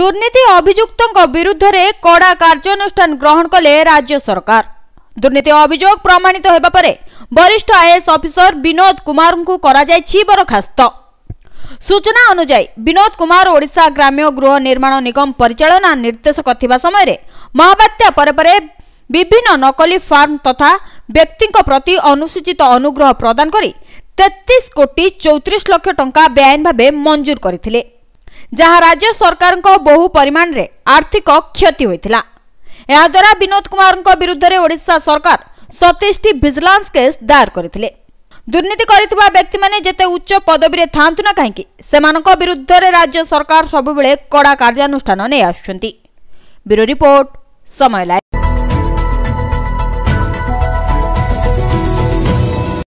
দুর্নীতি অভিযুক্তঙ্ক বিরুদ্ধে কড়া কার্যানুষ্ঠান গ্রহণ কলে রাজ্য সরকার দুর্নীতি অভিযোগ প্রমাণিত হওয়া পরে বরিষ্ঠ আইএস অফিসর বিনোদ কুমার করাযাইছি বরখাস্ত সূচনা অনুযায়ী বিনোদ কুমার ওড়িশা গ্রাম্য গৃহ নির্মাণ নিগম পরিচালনা নির্দেশক থাকা সময় মহাবাত্যা পরে পরে বিভিন্ন নকলি ফার্ম তথা ব্যক্তিঙ্ক প্রতি অনুসূচিত অনুগ্রহ প্রদান করে তেত্রিশ কোটি চৌত্রিশ লক্ষ টঙ্কা বেআইন ভাবে মঞ্জুর করে ଯାହା ରାଜ୍ୟ ସରକାରଙ୍କ ବହୁ ପରିମାଣରେ ଆର୍ଥିକ କ୍ଷତି ହୋଇଥିଲା ଏହାଦ୍ୱାରା ବିନୋଦ କୁମାରଙ୍କ ବିରୁଦ୍ଧରେ ଓଡ଼ିଶା ସରକାର ସତେଇଶଟି ଭିଜିଲାନ୍ସ କେସ୍ ଦାୟର କରିଥିଲେ ଦୁର୍ନୀତି କରିଥିବା ବ୍ୟକ୍ତିମାନେ ଯେତେ ଉଚ୍ଚ ପଦବୀରେ ଥାଆନ୍ତୁ ନା କାହିଁକି ସେମାନଙ୍କ ବିରୁଦ୍ଧରେ ରାଜ୍ୟ ସରକାର ସବୁବେଳେ କଡ଼ା କାର୍ଯ୍ୟାନୁଷ୍ଠାନ ନେଇ ଆସୁଛନ୍ତି ବ୍ୟୁରୋ ରିପୋର୍ଟ ସମୟ